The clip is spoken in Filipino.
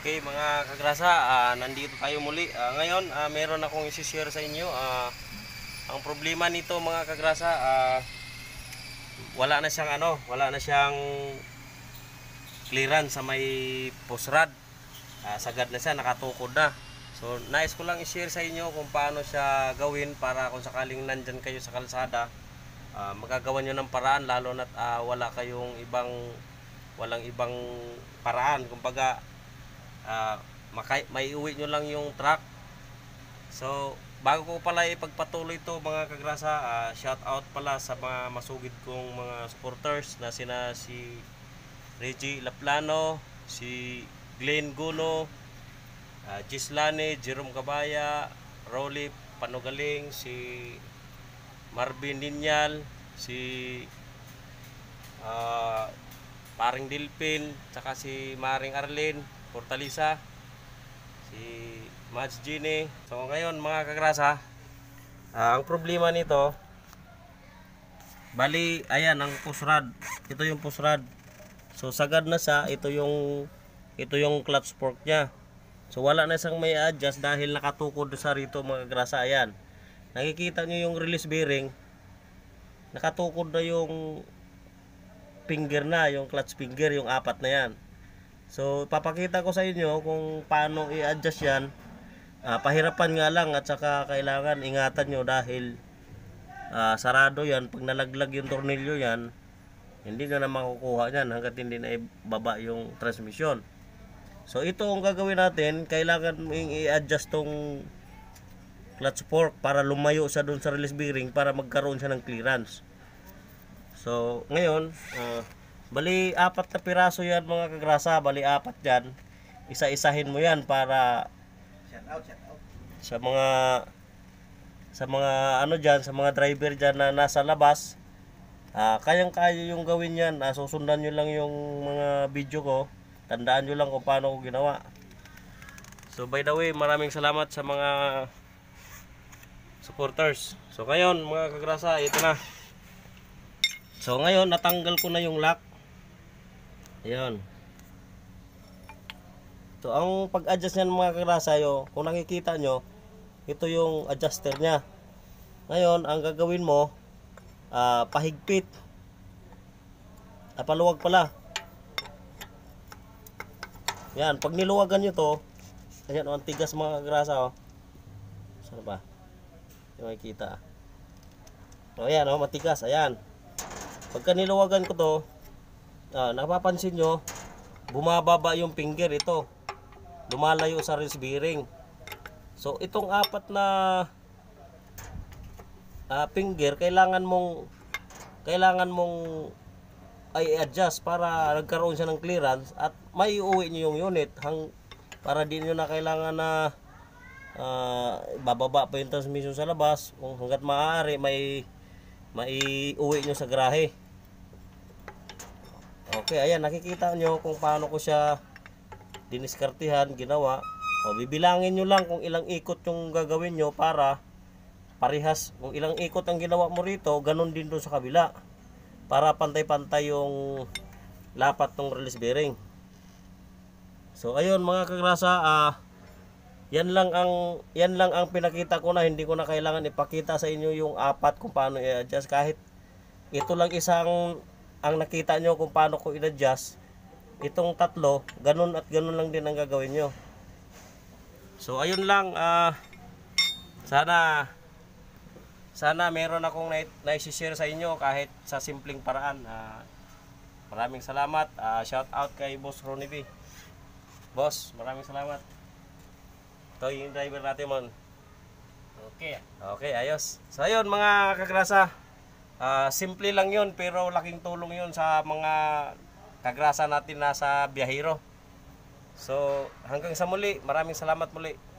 Okay mga kagrasa, uh, nandito tayo muli. Uh, ngayon, uh, meron akong isi-share sa inyo. Uh, ang problema nito mga kagrasa, uh, wala na siyang ano, wala na siyang clearance sa may post rod. Uh, sagad na siya, nakatukod na. So, nais ko lang i-share sa inyo kung paano siya gawin para kung sakaling nandyan kayo sa kalsada, uh, ah, magagawa nyo ng paraan lalo na't uh, wala kayong ibang, walang ibang paraan. Kumbaga, uh, ah, makay, may uwi nyo lang yung truck. So, bago ko pala ipagpatuloy ito mga kagrasa, uh, shout out pala sa mga masugid kong mga supporters na sina si Reggie Laplano, si Glenn Guno, uh, ah, Gislane, Jerome Gabaya, Rolly Panugaling, si Marvin Ninyal, si uh, Paring Dilpin, tsaka si Maring Arlin, Portalisa, si Mads Gini. So ngayon mga kagrasa, uh, ang problema nito, bali ayan ang pusrad. Ito yung pusrad. So sagad na sa ito yung ito yung clutch fork niya. So wala na isang may adjust dahil nakatukod sa rito mga grasa. Ayan. Nakikita nyo yung release bearing. Nakatukod na yung finger na, yung clutch finger, yung apat na yan. So papakita ko sa inyo kung paano i-adjust yan. Uh, pahirapan nga lang at saka kailangan ingatan nyo dahil uh, sarado yan. Pag nalaglag yung tornilyo yan, hindi nyo na makukuha yan hanggat hindi na ibaba yung transmission. So ito ang gagawin natin, kailangan mong i-adjust tong clutch fork para lumayo sa doon sa release bearing para magkaroon siya ng clearance. So ngayon, uh, bali apat na piraso yan mga kagrasa, bali apat yan. Isa-isahin mo yan para shout out, shout out. sa mga sa mga ano diyan, sa mga driver diyan na nasa labas. Uh, kayang-kaya yung gawin yan. Uh, susundan nyo lang yung mga video ko tandaan nyo lang kung paano ko ginawa so by the way maraming salamat sa mga supporters so ngayon mga kagrasa ito na so ngayon natanggal ko na yung lock ayan so ang pag adjust nyan mga kagrasa yo, kung nakikita nyo ito yung adjuster nya ngayon ang gagawin mo uh, pahigpit ah, paluwag pala yan, pag niluwagan nyo to, ayan o, oh, ang tigas mga grasa o. Oh. Saan ba? Hindi makikita. O, oh, ayan o, matigas, ayan. Pagka niluwagan ko to, ah, napapansin nyo, bumababa yung finger ito. Lumalayo sa wrist bearing. So, itong apat na uh, finger, kailangan mong kailangan mong ay adjust para nagkaroon siya ng clearance at may uuwi nyo yung unit hang, para din niyo na kailangan na uh, bababa pa yung transmission sa labas kung hanggat maaari may may uwi nyo sa grahe okay ayan nakikita niyo kung paano ko siya diniskartihan ginawa o bibilangin niyo lang kung ilang ikot yung gagawin nyo para parehas kung ilang ikot ang ginawa mo rito ganun din doon sa kabila para pantay-pantay yung lapat ng release bearing. So ayun mga kagrasa, ah, yan lang ang yan lang ang pinakita ko na hindi ko na kailangan ipakita sa inyo yung apat kung paano i-adjust kahit ito lang isang ang nakita nyo kung paano ko in-adjust itong tatlo ganun at ganun lang din ang gagawin nyo so ayun lang uh, sana sana meron akong na-share sa inyo kahit sa simpleng paraan. Ah, maraming salamat. Ah, shout out kay Boss Ronnie B. Boss, maraming salamat. Ito yung driver natin mon. Okay. Okay, ayos. So ayun mga kagrasa. Ah, simple lang yun pero laking tulong yun sa mga kagrasa natin na sa biyahero. So hanggang sa muli, maraming salamat muli.